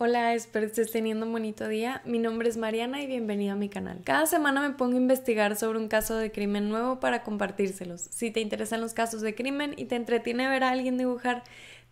Hola, espero que estés teniendo un bonito día. Mi nombre es Mariana y bienvenido a mi canal. Cada semana me pongo a investigar sobre un caso de crimen nuevo para compartírselos. Si te interesan los casos de crimen y te entretiene ver a alguien dibujar,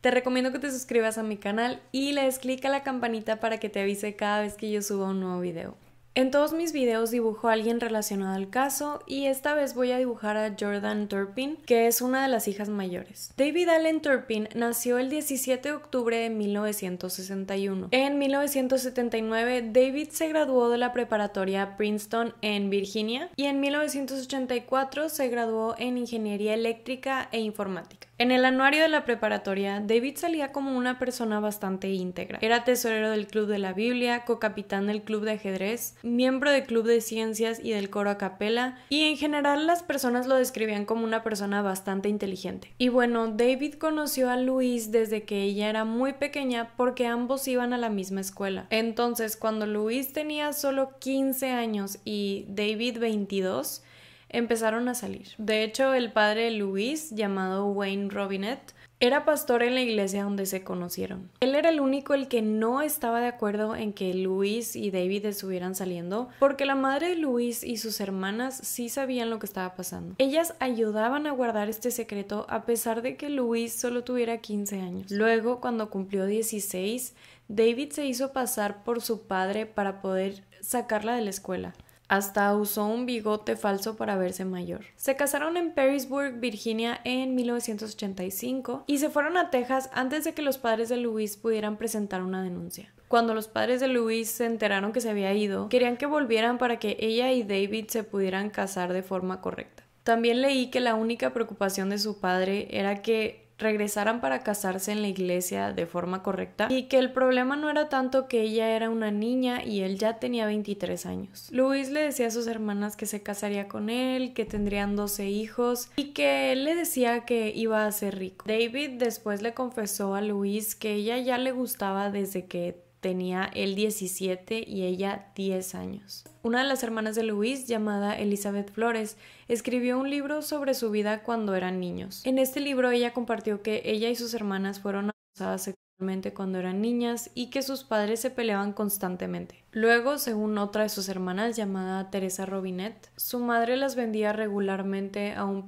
te recomiendo que te suscribas a mi canal y le des clic a la campanita para que te avise cada vez que yo suba un nuevo video. En todos mis videos dibujo a alguien relacionado al caso y esta vez voy a dibujar a Jordan Turpin, que es una de las hijas mayores. David Allen Turpin nació el 17 de octubre de 1961. En 1979, David se graduó de la preparatoria Princeton en Virginia y en 1984 se graduó en Ingeniería Eléctrica e Informática. En el anuario de la preparatoria, David salía como una persona bastante íntegra. Era tesorero del Club de la Biblia, cocapitán del Club de Ajedrez, miembro del Club de Ciencias y del coro a capela, y en general las personas lo describían como una persona bastante inteligente. Y bueno, David conoció a Luis desde que ella era muy pequeña porque ambos iban a la misma escuela. Entonces, cuando Luis tenía solo 15 años y David 22, empezaron a salir. De hecho, el padre Luis, llamado Wayne Robinette, era pastor en la iglesia donde se conocieron. Él era el único el que no estaba de acuerdo en que Luis y David estuvieran saliendo, porque la madre de Luis y sus hermanas sí sabían lo que estaba pasando. Ellas ayudaban a guardar este secreto a pesar de que Luis solo tuviera 15 años. Luego, cuando cumplió 16, David se hizo pasar por su padre para poder sacarla de la escuela. Hasta usó un bigote falso para verse mayor. Se casaron en Perrysburg, Virginia, en 1985 y se fueron a Texas antes de que los padres de Luis pudieran presentar una denuncia. Cuando los padres de Luis se enteraron que se había ido, querían que volvieran para que ella y David se pudieran casar de forma correcta. También leí que la única preocupación de su padre era que regresaran para casarse en la iglesia de forma correcta y que el problema no era tanto que ella era una niña y él ya tenía 23 años. Luis le decía a sus hermanas que se casaría con él, que tendrían 12 hijos y que él le decía que iba a ser rico. David después le confesó a Luis que ella ya le gustaba desde que tenía él 17 y ella 10 años. Una de las hermanas de Luis, llamada Elizabeth Flores, escribió un libro sobre su vida cuando eran niños. En este libro ella compartió que ella y sus hermanas fueron abusadas sexualmente cuando eran niñas y que sus padres se peleaban constantemente. Luego, según otra de sus hermanas llamada Teresa Robinet, su madre las vendía regularmente a un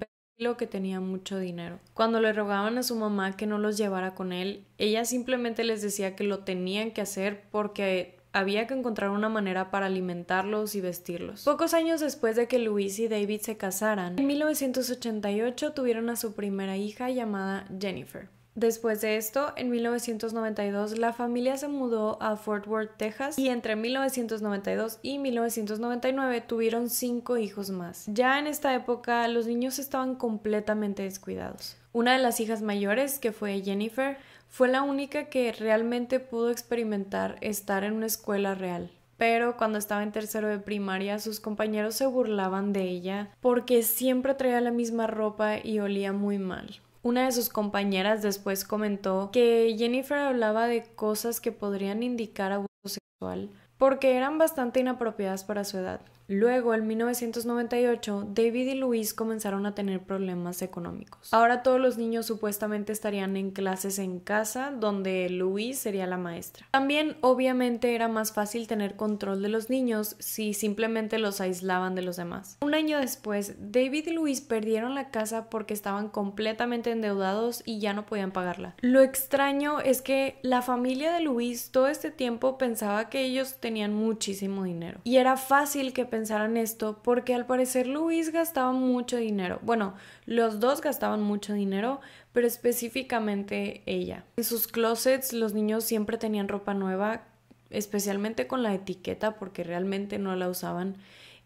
que tenía mucho dinero. Cuando le rogaban a su mamá que no los llevara con él, ella simplemente les decía que lo tenían que hacer porque había que encontrar una manera para alimentarlos y vestirlos. Pocos años después de que Luis y David se casaran, en 1988 tuvieron a su primera hija llamada Jennifer. Después de esto, en 1992, la familia se mudó a Fort Worth, Texas, y entre 1992 y 1999 tuvieron cinco hijos más. Ya en esta época, los niños estaban completamente descuidados. Una de las hijas mayores, que fue Jennifer, fue la única que realmente pudo experimentar estar en una escuela real pero cuando estaba en tercero de primaria sus compañeros se burlaban de ella porque siempre traía la misma ropa y olía muy mal. Una de sus compañeras después comentó que Jennifer hablaba de cosas que podrían indicar abuso sexual porque eran bastante inapropiadas para su edad. Luego, en 1998, David y Luis comenzaron a tener problemas económicos. Ahora todos los niños supuestamente estarían en clases en casa, donde Luis sería la maestra. También, obviamente, era más fácil tener control de los niños si simplemente los aislaban de los demás. Un año después, David y Luis perdieron la casa porque estaban completamente endeudados y ya no podían pagarla. Lo extraño es que la familia de Luis todo este tiempo pensaba que ellos tenían muchísimo dinero y era fácil que pensaran esto, porque al parecer Luis gastaba mucho dinero. Bueno, los dos gastaban mucho dinero, pero específicamente ella. En sus closets los niños siempre tenían ropa nueva, especialmente con la etiqueta, porque realmente no la usaban.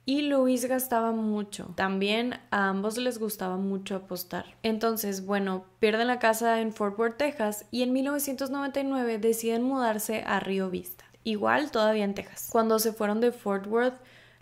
Y Luis gastaba mucho. También a ambos les gustaba mucho apostar. Entonces, bueno, pierden la casa en Fort Worth, Texas, y en 1999 deciden mudarse a Río Vista igual todavía en Texas. Cuando se fueron de Fort Worth,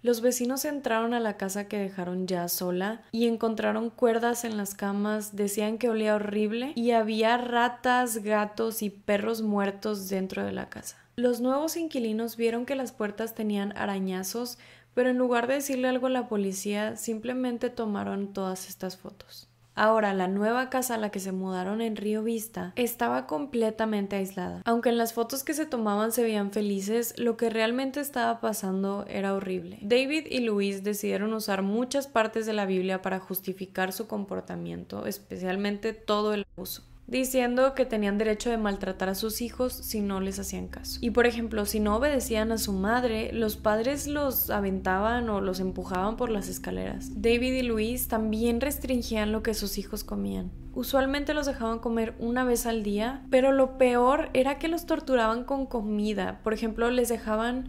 los vecinos entraron a la casa que dejaron ya sola y encontraron cuerdas en las camas, decían que olía horrible y había ratas, gatos y perros muertos dentro de la casa. Los nuevos inquilinos vieron que las puertas tenían arañazos, pero en lugar de decirle algo a la policía, simplemente tomaron todas estas fotos. Ahora, la nueva casa a la que se mudaron en Río Vista estaba completamente aislada. Aunque en las fotos que se tomaban se veían felices, lo que realmente estaba pasando era horrible. David y Luis decidieron usar muchas partes de la Biblia para justificar su comportamiento, especialmente todo el abuso diciendo que tenían derecho de maltratar a sus hijos si no les hacían caso. Y por ejemplo, si no obedecían a su madre, los padres los aventaban o los empujaban por las escaleras. David y Luis también restringían lo que sus hijos comían. Usualmente los dejaban comer una vez al día, pero lo peor era que los torturaban con comida. Por ejemplo, les dejaban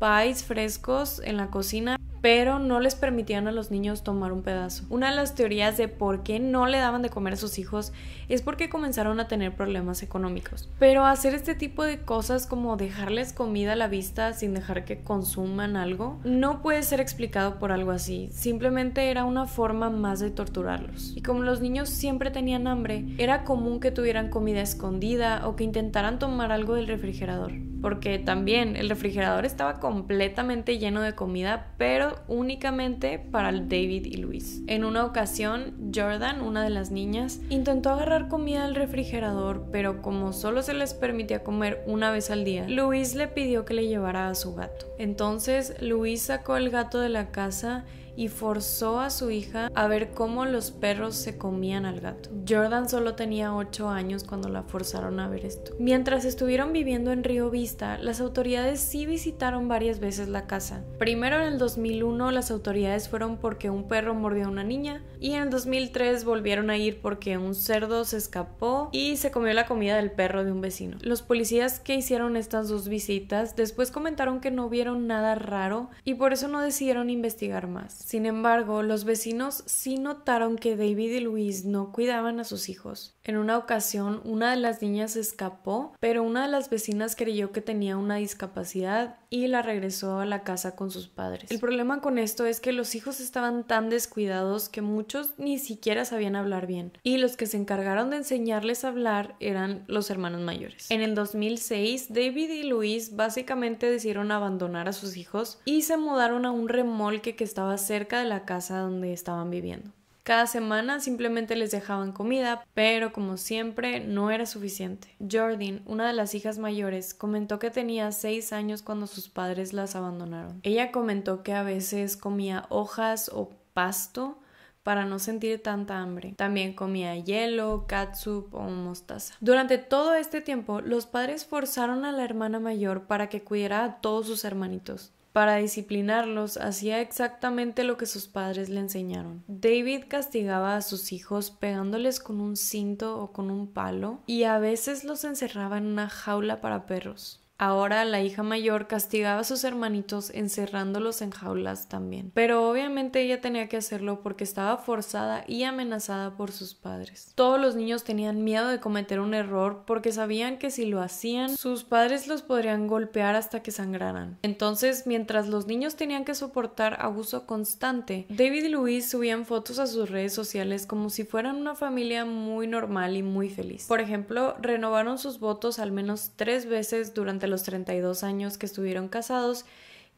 pies frescos en la cocina pero no les permitían a los niños tomar un pedazo. Una de las teorías de por qué no le daban de comer a sus hijos es porque comenzaron a tener problemas económicos. Pero hacer este tipo de cosas como dejarles comida a la vista sin dejar que consuman algo no puede ser explicado por algo así. Simplemente era una forma más de torturarlos. Y como los niños siempre tenían hambre, era común que tuvieran comida escondida o que intentaran tomar algo del refrigerador. Porque también el refrigerador estaba completamente lleno de comida, pero únicamente para David y Luis. En una ocasión, Jordan, una de las niñas, intentó agarrar comida del refrigerador, pero como solo se les permitía comer una vez al día, Luis le pidió que le llevara a su gato. Entonces, Luis sacó el gato de la casa y forzó a su hija a ver cómo los perros se comían al gato. Jordan solo tenía 8 años cuando la forzaron a ver esto. Mientras estuvieron viviendo en Río Vista, las autoridades sí visitaron varias veces la casa. Primero en el 2001 las autoridades fueron porque un perro mordió a una niña y en el 2003 volvieron a ir porque un cerdo se escapó y se comió la comida del perro de un vecino. Los policías que hicieron estas dos visitas después comentaron que no vieron nada raro y por eso no decidieron investigar más. Sin embargo, los vecinos sí notaron que David y Luis no cuidaban a sus hijos. En una ocasión, una de las niñas escapó, pero una de las vecinas creyó que tenía una discapacidad y la regresó a la casa con sus padres. El problema con esto es que los hijos estaban tan descuidados que muchos ni siquiera sabían hablar bien, y los que se encargaron de enseñarles a hablar eran los hermanos mayores. En el 2006, David y Luis básicamente decidieron abandonar a sus hijos y se mudaron a un remolque que estaba cerca de la casa donde estaban viviendo. Cada semana simplemente les dejaban comida, pero como siempre no era suficiente. Jordan, una de las hijas mayores, comentó que tenía 6 años cuando sus padres las abandonaron. Ella comentó que a veces comía hojas o pasto para no sentir tanta hambre. También comía hielo, catsup o mostaza. Durante todo este tiempo, los padres forzaron a la hermana mayor para que cuidara a todos sus hermanitos para disciplinarlos hacía exactamente lo que sus padres le enseñaron. David castigaba a sus hijos pegándoles con un cinto o con un palo y a veces los encerraba en una jaula para perros. Ahora la hija mayor castigaba a sus hermanitos encerrándolos en jaulas también. Pero obviamente ella tenía que hacerlo porque estaba forzada y amenazada por sus padres. Todos los niños tenían miedo de cometer un error porque sabían que si lo hacían, sus padres los podrían golpear hasta que sangraran. Entonces, mientras los niños tenían que soportar abuso constante, David y Luis subían fotos a sus redes sociales como si fueran una familia muy normal y muy feliz. Por ejemplo, renovaron sus votos al menos tres veces durante los 32 años que estuvieron casados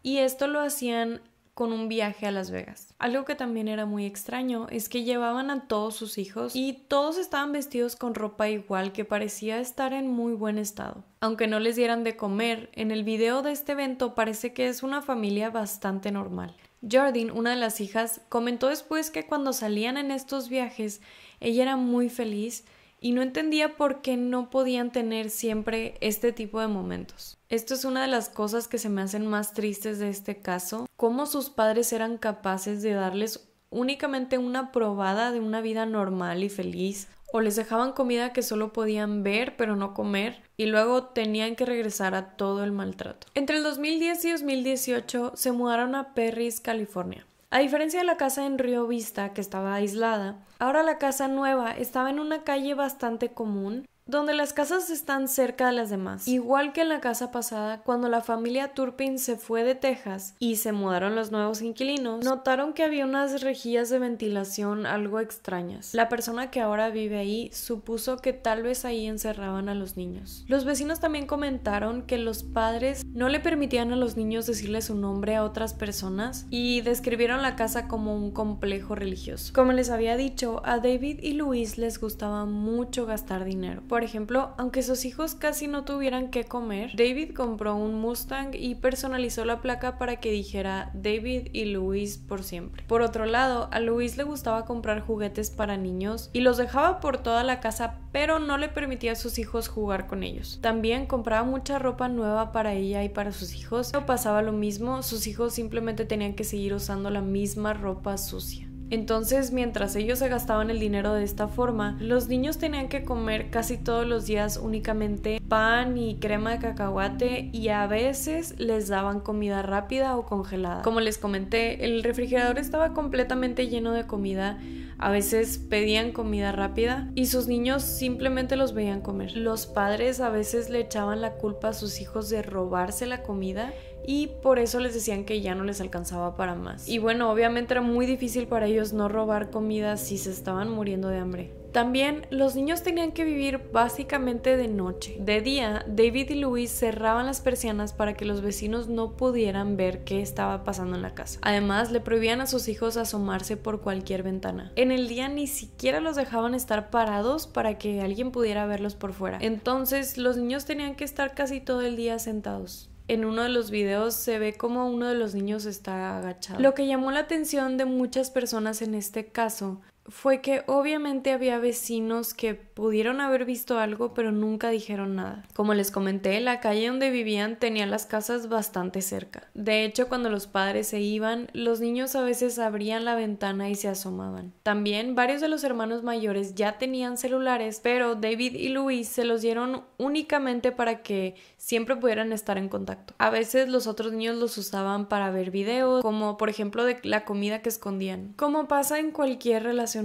y esto lo hacían con un viaje a Las Vegas. Algo que también era muy extraño es que llevaban a todos sus hijos y todos estaban vestidos con ropa igual que parecía estar en muy buen estado. Aunque no les dieran de comer, en el video de este evento parece que es una familia bastante normal. Jordan, una de las hijas, comentó después que cuando salían en estos viajes ella era muy feliz y no entendía por qué no podían tener siempre este tipo de momentos. Esto es una de las cosas que se me hacen más tristes de este caso, cómo sus padres eran capaces de darles únicamente una probada de una vida normal y feliz, o les dejaban comida que solo podían ver pero no comer, y luego tenían que regresar a todo el maltrato. Entre el 2010 y 2018 se mudaron a Perris, California. A diferencia de la casa en Río Vista, que estaba aislada, ahora la casa nueva estaba en una calle bastante común, donde las casas están cerca de las demás. Igual que en la casa pasada, cuando la familia Turpin se fue de Texas y se mudaron los nuevos inquilinos, notaron que había unas rejillas de ventilación algo extrañas. La persona que ahora vive ahí supuso que tal vez ahí encerraban a los niños. Los vecinos también comentaron que los padres no le permitían a los niños decirle su nombre a otras personas y describieron la casa como un complejo religioso. Como les había dicho, a David y Luis les gustaba mucho gastar dinero. Por ejemplo, aunque sus hijos casi no tuvieran que comer, David compró un Mustang y personalizó la placa para que dijera David y Luis por siempre. Por otro lado, a Luis le gustaba comprar juguetes para niños y los dejaba por toda la casa, pero no le permitía a sus hijos jugar con ellos. También compraba mucha ropa nueva para ella y para sus hijos, pero pasaba lo mismo, sus hijos simplemente tenían que seguir usando la misma ropa sucia. Entonces, mientras ellos se gastaban el dinero de esta forma, los niños tenían que comer casi todos los días únicamente pan y crema de cacahuate y a veces les daban comida rápida o congelada. Como les comenté, el refrigerador estaba completamente lleno de comida. A veces pedían comida rápida y sus niños simplemente los veían comer. Los padres a veces le echaban la culpa a sus hijos de robarse la comida y por eso les decían que ya no les alcanzaba para más. Y bueno, obviamente era muy difícil para ellos no robar comida si se estaban muriendo de hambre. También los niños tenían que vivir básicamente de noche. De día, David y Louis cerraban las persianas para que los vecinos no pudieran ver qué estaba pasando en la casa. Además, le prohibían a sus hijos asomarse por cualquier ventana. En el día ni siquiera los dejaban estar parados para que alguien pudiera verlos por fuera. Entonces, los niños tenían que estar casi todo el día sentados en uno de los videos se ve como uno de los niños está agachado. Lo que llamó la atención de muchas personas en este caso fue que obviamente había vecinos que pudieron haber visto algo pero nunca dijeron nada. Como les comenté, la calle donde vivían tenía las casas bastante cerca. De hecho, cuando los padres se iban, los niños a veces abrían la ventana y se asomaban. También varios de los hermanos mayores ya tenían celulares, pero David y Luis se los dieron únicamente para que siempre pudieran estar en contacto. A veces los otros niños los usaban para ver videos, como por ejemplo de la comida que escondían. Como pasa en cualquier relación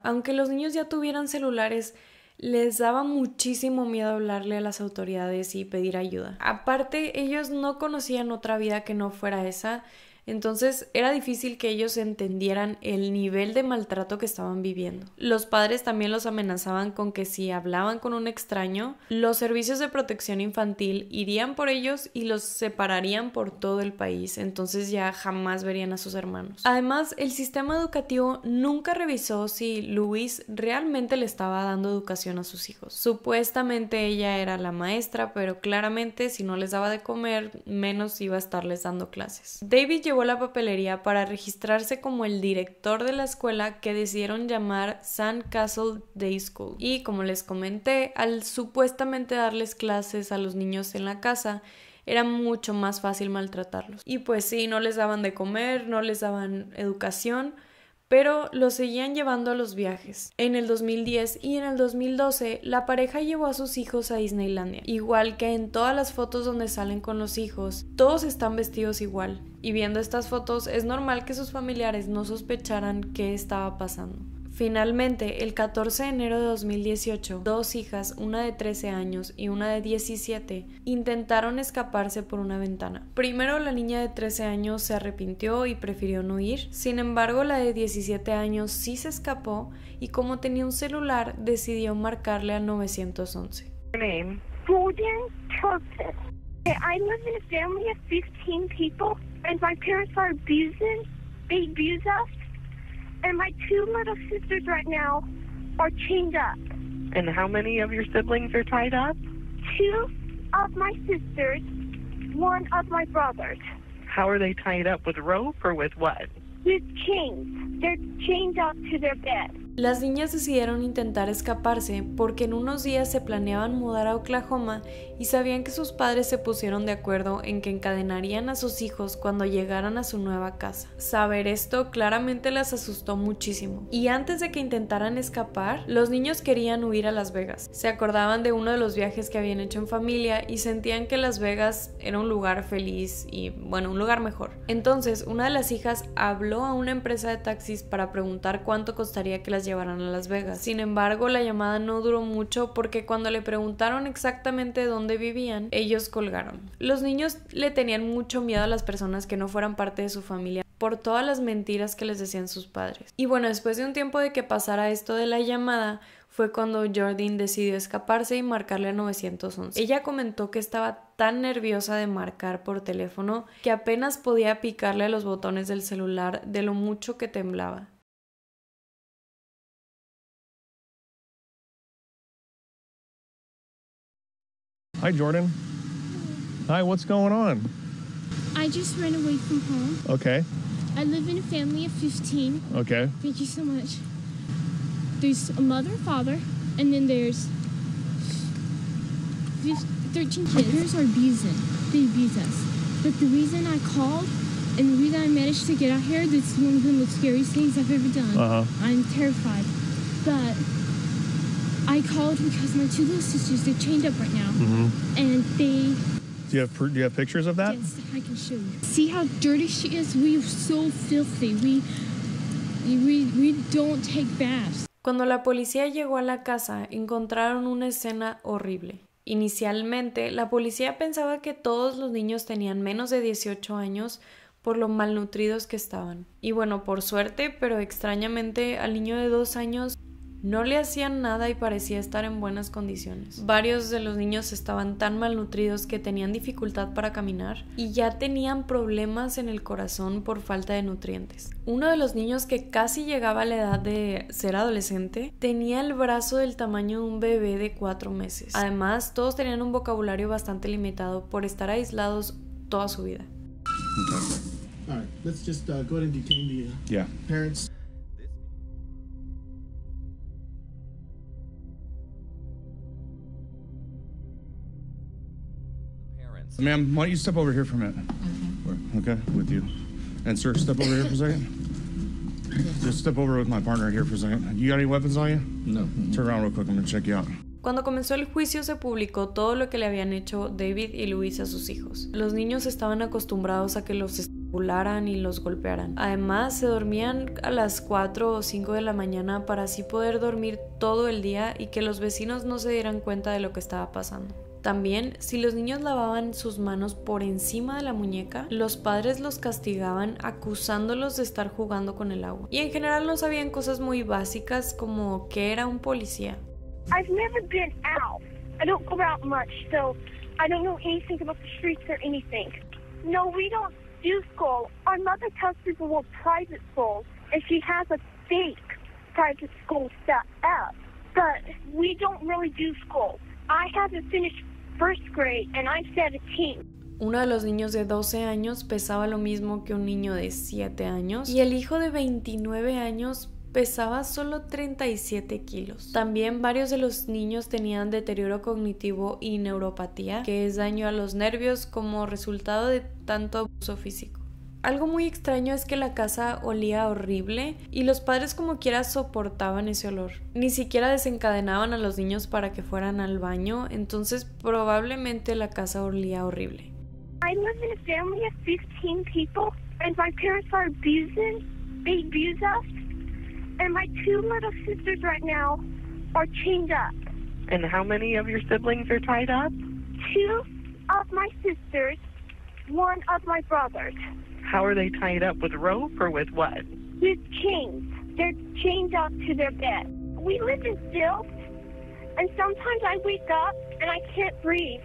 aunque los niños ya tuvieran celulares, les daba muchísimo miedo hablarle a las autoridades y pedir ayuda. Aparte, ellos no conocían otra vida que no fuera esa entonces era difícil que ellos entendieran el nivel de maltrato que estaban viviendo. Los padres también los amenazaban con que si hablaban con un extraño, los servicios de protección infantil irían por ellos y los separarían por todo el país. Entonces ya jamás verían a sus hermanos. Además, el sistema educativo nunca revisó si Luis realmente le estaba dando educación a sus hijos. Supuestamente ella era la maestra, pero claramente si no les daba de comer, menos iba a estarles dando clases. David llevó la papelería para registrarse como el director de la escuela que decidieron llamar Castle Day School. Y como les comenté, al supuestamente darles clases a los niños en la casa, era mucho más fácil maltratarlos. Y pues sí, no les daban de comer, no les daban educación, pero lo seguían llevando a los viajes. En el 2010 y en el 2012, la pareja llevó a sus hijos a Disneylandia. Igual que en todas las fotos donde salen con los hijos, todos están vestidos igual. Y viendo estas fotos, es normal que sus familiares no sospecharan qué estaba pasando. Finalmente, el 14 de enero de 2018, dos hijas, una de 13 años y una de 17, intentaron escaparse por una ventana. Primero, la niña de 13 años se arrepintió y prefirió no ir. Sin embargo, la de 17 años sí se escapó y como tenía un celular, decidió marcarle al 911. Name. 15 and my two little sisters right now are chained up. And how many of your siblings are tied up? Two of my sisters, one of my brothers. How are they tied up? With rope or with what? With chains. They're chained up to their bed. Las niñas decidieron intentar escaparse porque en unos días se planeaban mudar a Oklahoma y sabían que sus padres se pusieron de acuerdo en que encadenarían a sus hijos cuando llegaran a su nueva casa. Saber esto claramente las asustó muchísimo. Y antes de que intentaran escapar, los niños querían huir a Las Vegas. Se acordaban de uno de los viajes que habían hecho en familia y sentían que Las Vegas era un lugar feliz y, bueno, un lugar mejor. Entonces, una de las hijas habló a una empresa de taxis para preguntar cuánto costaría que las llevarán a Las Vegas. Sin embargo, la llamada no duró mucho porque cuando le preguntaron exactamente dónde vivían, ellos colgaron. Los niños le tenían mucho miedo a las personas que no fueran parte de su familia por todas las mentiras que les decían sus padres. Y bueno, después de un tiempo de que pasara esto de la llamada, fue cuando Jordan decidió escaparse y marcarle a 911. Ella comentó que estaba tan nerviosa de marcar por teléfono que apenas podía picarle a los botones del celular de lo mucho que temblaba. Hi, Jordan. Hi, what's going on? I just ran away from home. Okay. I live in a family of 15. Okay. Thank you so much. There's a mother father, and then there's 13 kids. My parents are abusing. They abuse us. But the reason I called and the reason I managed to get out here, is one of the most scariest things I've ever done. Uh-huh. I'm terrified. But I called because my two little sisters they're chained up right now, mm-hmm. and they. Do you have do you have pictures of that? Yes, I can show you. See how dirty she is. We're so filthy. We we we don't take baths. Cuando la policía llegó a la casa, encontraron una escena horrible. Inicialmente, la policía pensaba que todos los niños tenían menos de 18 años por lo malnutridos que estaban. Y bueno, por suerte, pero extrañamente al niño de dos años no le hacían nada y parecía estar en buenas condiciones. Varios de los niños estaban tan malnutridos que tenían dificultad para caminar y ya tenían problemas en el corazón por falta de nutrientes. Uno de los niños que casi llegaba a la edad de ser adolescente tenía el brazo del tamaño de un bebé de cuatro meses. Además, todos tenían un vocabulario bastante limitado por estar aislados toda su vida. let's just uh, go Ma'am, why you step over here for a Okay. with you. And sir, step over here for a second. Just step over with my partner here for a second. You got any weapons on you? No. Turn around real quick. I'm check you out. Cuando comenzó el juicio se publicó todo lo que le habían hecho David y Luis a sus hijos. Los niños estaban acostumbrados a que los estipularan y los golpearan. Además, se dormían a las 4 o 5 de la mañana para así poder dormir todo el día y que los vecinos no se dieran cuenta de lo que estaba pasando. También, si los niños lavaban sus manos por encima de la muñeca, los padres los castigaban acusándolos de estar jugando con el agua. Y en general no sabían cosas muy básicas como qué era un policía. I've never been out. I don't go out much, so I don't know anything about the streets or anything. No, we don't do school. Our mother tells people we're private school, and she has a fake private school set up. But we don't really do school. I haven't finished uno de los niños de 12 años pesaba lo mismo que un niño de 7 años y el hijo de 29 años pesaba solo 37 kilos. También varios de los niños tenían deterioro cognitivo y neuropatía, que es daño a los nervios como resultado de tanto abuso físico. Algo muy extraño es que la casa olía horrible y los padres como quiera soportaban ese olor. Ni siquiera desencadenaban a los niños para que fueran al baño, entonces probablemente la casa olía horrible. I live in a family of 15 people and my parents are abusing, they abuse us and my two little sisters right now are chained up. And how many of your siblings are tied up? Two of my sisters, one of my brothers. How are they tied up with rope or with what? With chains. They're chained up to their bed. We live in filth, and sometimes I wake up and I can't breathe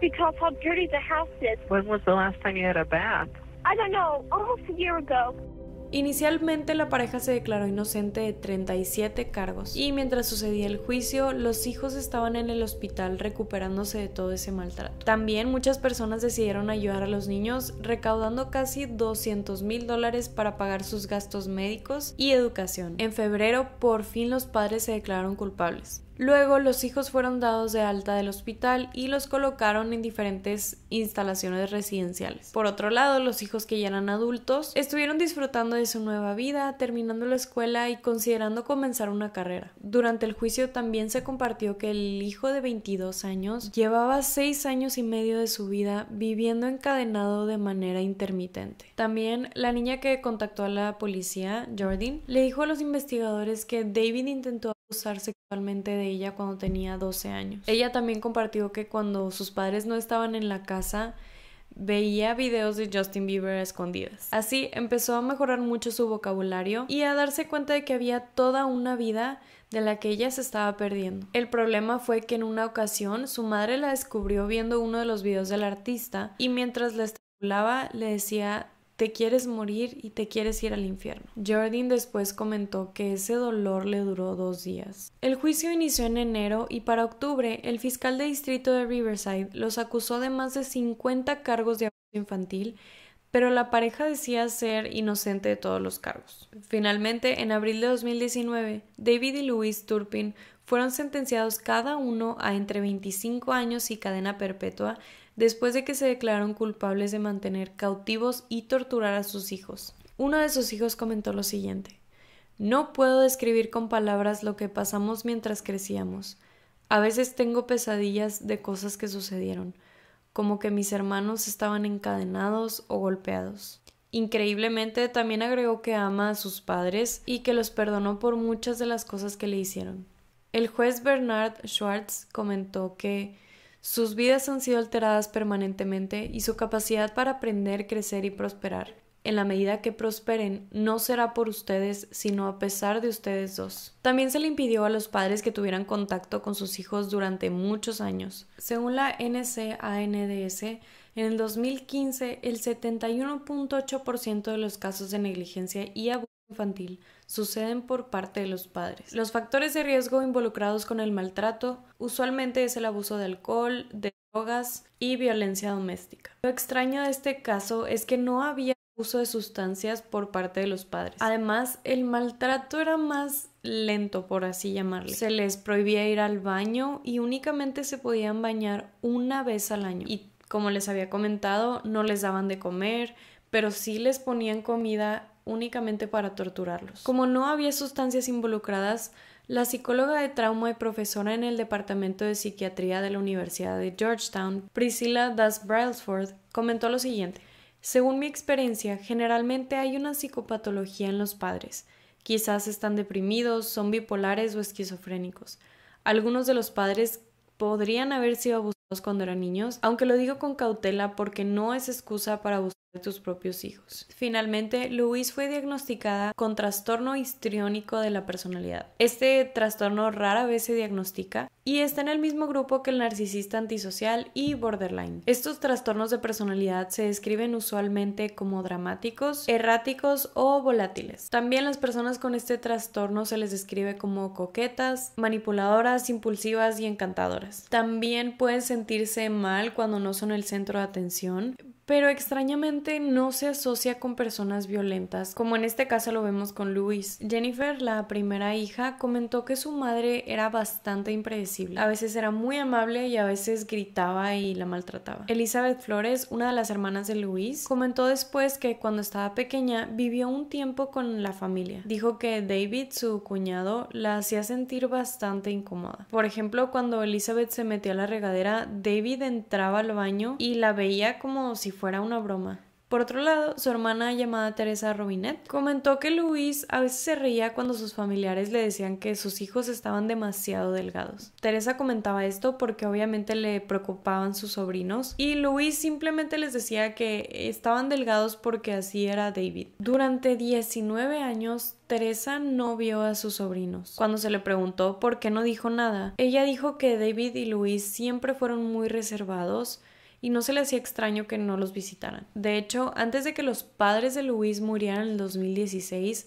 because how dirty the house is. When was the last time you had a bath? I don't know, almost a year ago. Inicialmente la pareja se declaró inocente de 37 cargos y mientras sucedía el juicio los hijos estaban en el hospital recuperándose de todo ese maltrato. También muchas personas decidieron ayudar a los niños recaudando casi 200 mil dólares para pagar sus gastos médicos y educación. En febrero por fin los padres se declararon culpables. Luego los hijos fueron dados de alta del hospital y los colocaron en diferentes instalaciones residenciales. Por otro lado, los hijos que ya eran adultos estuvieron disfrutando de su nueva vida, terminando la escuela y considerando comenzar una carrera. Durante el juicio también se compartió que el hijo de 22 años llevaba 6 años y medio de su vida viviendo encadenado de manera intermitente. También la niña que contactó a la policía, Jordan, le dijo a los investigadores que David intentó abusar sexualmente de ella cuando tenía 12 años. Ella también compartió que cuando sus padres no estaban en la casa, veía videos de Justin Bieber escondidas. Así empezó a mejorar mucho su vocabulario y a darse cuenta de que había toda una vida de la que ella se estaba perdiendo. El problema fue que en una ocasión su madre la descubrió viendo uno de los videos del artista y mientras la estrepulaba le decía te quieres morir y te quieres ir al infierno. Jordan después comentó que ese dolor le duró dos días. El juicio inició en enero y para octubre el fiscal de distrito de Riverside los acusó de más de 50 cargos de abuso infantil, pero la pareja decía ser inocente de todos los cargos. Finalmente, en abril de 2019, David y Louis Turpin fueron sentenciados cada uno a entre 25 años y cadena perpetua después de que se declararon culpables de mantener cautivos y torturar a sus hijos. Uno de sus hijos comentó lo siguiente No puedo describir con palabras lo que pasamos mientras crecíamos. A veces tengo pesadillas de cosas que sucedieron, como que mis hermanos estaban encadenados o golpeados. Increíblemente también agregó que ama a sus padres y que los perdonó por muchas de las cosas que le hicieron. El juez Bernard Schwartz comentó que sus vidas han sido alteradas permanentemente y su capacidad para aprender, crecer y prosperar, en la medida que prosperen, no será por ustedes, sino a pesar de ustedes dos. También se le impidió a los padres que tuvieran contacto con sus hijos durante muchos años. Según la NCANDS, en el 2015, el 71.8% de los casos de negligencia y abuso infantil suceden por parte de los padres. Los factores de riesgo involucrados con el maltrato usualmente es el abuso de alcohol, de drogas y violencia doméstica. Lo extraño de este caso es que no había uso de sustancias por parte de los padres. Además, el maltrato era más lento, por así llamarlo. Se les prohibía ir al baño y únicamente se podían bañar una vez al año. Y como les había comentado, no les daban de comer, pero sí les ponían comida únicamente para torturarlos. Como no había sustancias involucradas, la psicóloga de trauma y profesora en el Departamento de Psiquiatría de la Universidad de Georgetown, Priscilla Das Brailsford, comentó lo siguiente. Según mi experiencia, generalmente hay una psicopatología en los padres. Quizás están deprimidos, son bipolares o esquizofrénicos. Algunos de los padres podrían haber sido abusados cuando eran niños, aunque lo digo con cautela porque no es excusa para abusar tus propios hijos. Finalmente, Louise fue diagnosticada con trastorno histriónico de la personalidad. Este trastorno rara vez se diagnostica y está en el mismo grupo que el narcisista antisocial y borderline. Estos trastornos de personalidad se describen usualmente como dramáticos, erráticos o volátiles. También las personas con este trastorno se les describe como coquetas, manipuladoras, impulsivas y encantadoras. También pueden sentirse mal cuando no son el centro de atención, pero extrañamente no se asocia con personas violentas, como en este caso lo vemos con Luis. Jennifer, la primera hija, comentó que su madre era bastante impredecible. A veces era muy amable y a veces gritaba y la maltrataba. Elizabeth Flores, una de las hermanas de Luis, comentó después que cuando estaba pequeña vivió un tiempo con la familia. Dijo que David, su cuñado, la hacía sentir bastante incómoda. Por ejemplo, cuando Elizabeth se metió a la regadera, David entraba al baño y la veía como si fuera una broma. Por otro lado, su hermana llamada Teresa Robinet comentó que Luis a veces se reía cuando sus familiares le decían que sus hijos estaban demasiado delgados. Teresa comentaba esto porque obviamente le preocupaban sus sobrinos y Luis simplemente les decía que estaban delgados porque así era David. Durante 19 años, Teresa no vio a sus sobrinos. Cuando se le preguntó por qué no dijo nada, ella dijo que David y Luis siempre fueron muy reservados y no se le hacía extraño que no los visitaran. De hecho, antes de que los padres de Luis murieran en el 2016,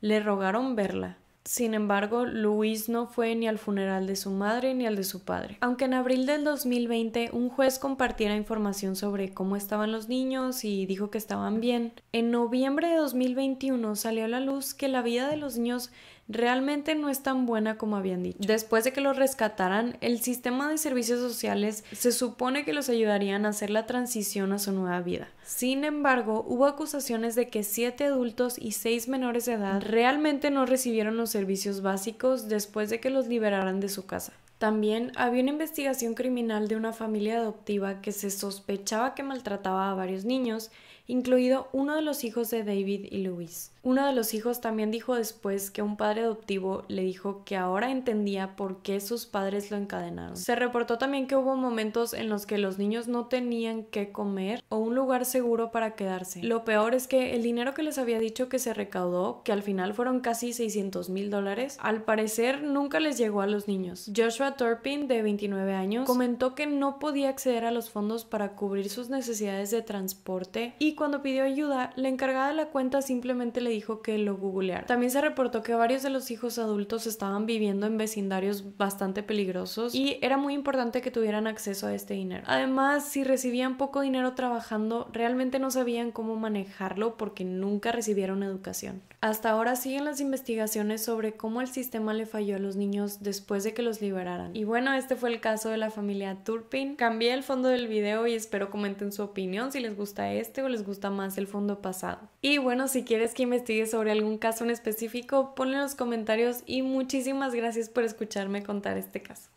le rogaron verla. Sin embargo, Luis no fue ni al funeral de su madre ni al de su padre. Aunque en abril del 2020 un juez compartiera información sobre cómo estaban los niños y dijo que estaban bien, en noviembre de 2021 salió a la luz que la vida de los niños realmente no es tan buena como habían dicho. Después de que los rescataran, el sistema de servicios sociales se supone que los ayudarían a hacer la transición a su nueva vida. Sin embargo, hubo acusaciones de que siete adultos y seis menores de edad realmente no recibieron los servicios básicos después de que los liberaran de su casa. También había una investigación criminal de una familia adoptiva que se sospechaba que maltrataba a varios niños, incluido uno de los hijos de David y Luis. Uno de los hijos también dijo después que un padre adoptivo le dijo que ahora entendía por qué sus padres lo encadenaron. Se reportó también que hubo momentos en los que los niños no tenían qué comer o un lugar seguro para quedarse. Lo peor es que el dinero que les había dicho que se recaudó, que al final fueron casi 600 mil dólares, al parecer nunca les llegó a los niños. Joshua Turpin, de 29 años, comentó que no podía acceder a los fondos para cubrir sus necesidades de transporte y cuando pidió ayuda, la encargada de la cuenta simplemente le dijo que lo googlear. También se reportó que varios de los hijos adultos estaban viviendo en vecindarios bastante peligrosos y era muy importante que tuvieran acceso a este dinero. Además, si recibían poco dinero trabajando, realmente no sabían cómo manejarlo porque nunca recibieron educación. Hasta ahora siguen las investigaciones sobre cómo el sistema le falló a los niños después de que los liberaran. Y bueno, este fue el caso de la familia Turpin. Cambié el fondo del video y espero comenten su opinión si les gusta este o les gusta más el fondo pasado. Y bueno, si quieres que sobre algún caso en específico, ponle en los comentarios y muchísimas gracias por escucharme contar este caso.